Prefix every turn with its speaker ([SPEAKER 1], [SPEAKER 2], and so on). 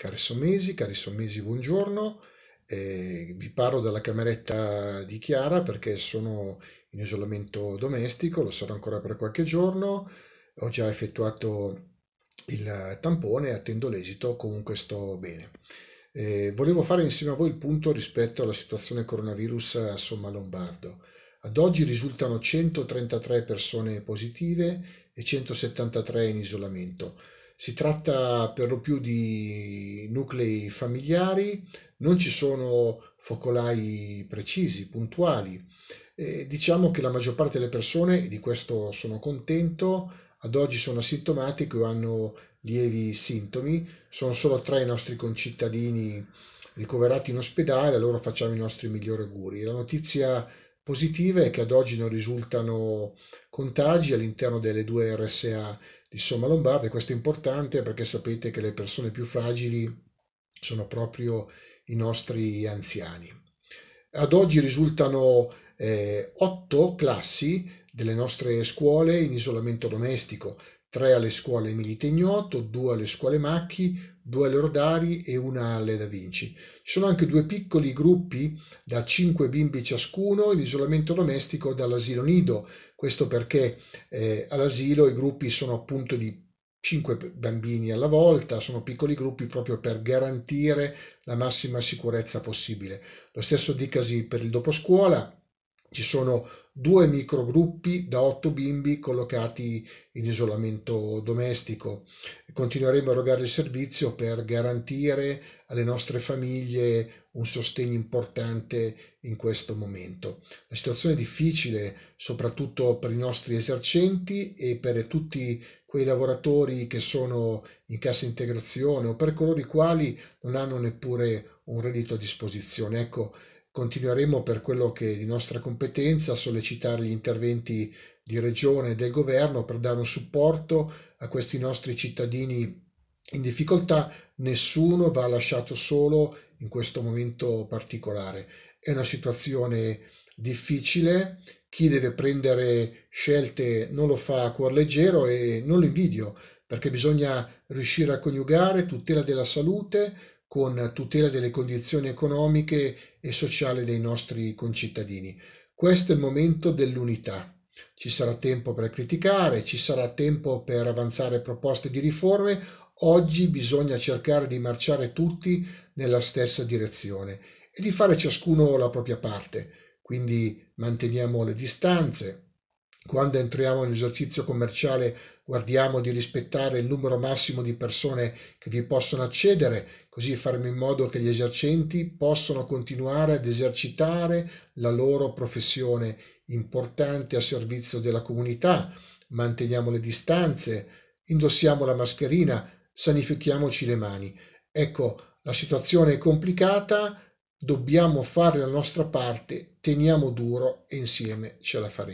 [SPEAKER 1] Cari sommesi, cari sommesi, buongiorno. Eh, vi parlo dalla cameretta di Chiara perché sono in isolamento domestico, lo sarò ancora per qualche giorno. Ho già effettuato il tampone attendo l'esito, comunque sto bene. Eh, volevo fare insieme a voi il punto rispetto alla situazione coronavirus a Somma Lombardo. Ad oggi risultano 133 persone positive e 173 in isolamento. Si tratta per lo più di nuclei familiari, non ci sono focolai precisi, puntuali. E diciamo che la maggior parte delle persone, e di questo sono contento, ad oggi sono asintomatiche o hanno lievi sintomi, sono solo tre i nostri concittadini ricoverati in ospedale, a loro facciamo i nostri migliori auguri. La notizia positive e che ad oggi non risultano contagi all'interno delle due RSA di Somma Lombarda. Questo è importante perché sapete che le persone più fragili sono proprio i nostri anziani. Ad oggi risultano eh, otto classi delle nostre scuole in isolamento domestico, tre alle scuole Milite Ignoto, due alle scuole Macchi, due alle Rodari e una alle Da Vinci. Ci sono anche due piccoli gruppi da cinque bimbi ciascuno in isolamento domestico dall'asilo nido, questo perché eh, all'asilo i gruppi sono appunto di cinque bambini alla volta, sono piccoli gruppi proprio per garantire la massima sicurezza possibile. Lo stesso dicasi per il dopo scuola, ci sono due microgruppi da otto bimbi collocati in isolamento domestico. Continueremo a erogare il servizio per garantire alle nostre famiglie un sostegno importante in questo momento. La situazione è difficile soprattutto per i nostri esercenti e per tutti quei lavoratori che sono in cassa integrazione o per coloro i quali non hanno neppure un reddito a disposizione. Ecco, Continueremo per quello che è di nostra competenza a sollecitare gli interventi di regione e del governo per dare un supporto a questi nostri cittadini in difficoltà. Nessuno va lasciato solo in questo momento particolare. È una situazione difficile, chi deve prendere scelte non lo fa a cuor leggero e non lo invidio perché bisogna riuscire a coniugare tutela della salute con tutela delle condizioni economiche e sociali dei nostri concittadini. Questo è il momento dell'unità. Ci sarà tempo per criticare, ci sarà tempo per avanzare proposte di riforme. Oggi bisogna cercare di marciare tutti nella stessa direzione e di fare ciascuno la propria parte. Quindi manteniamo le distanze, quando entriamo in esercizio commerciale guardiamo di rispettare il numero massimo di persone che vi possono accedere, così faremo in modo che gli esercenti possano continuare ad esercitare la loro professione importante a servizio della comunità. Manteniamo le distanze, indossiamo la mascherina, sanifichiamoci le mani. Ecco, la situazione è complicata, dobbiamo fare la nostra parte, teniamo duro e insieme ce la faremo.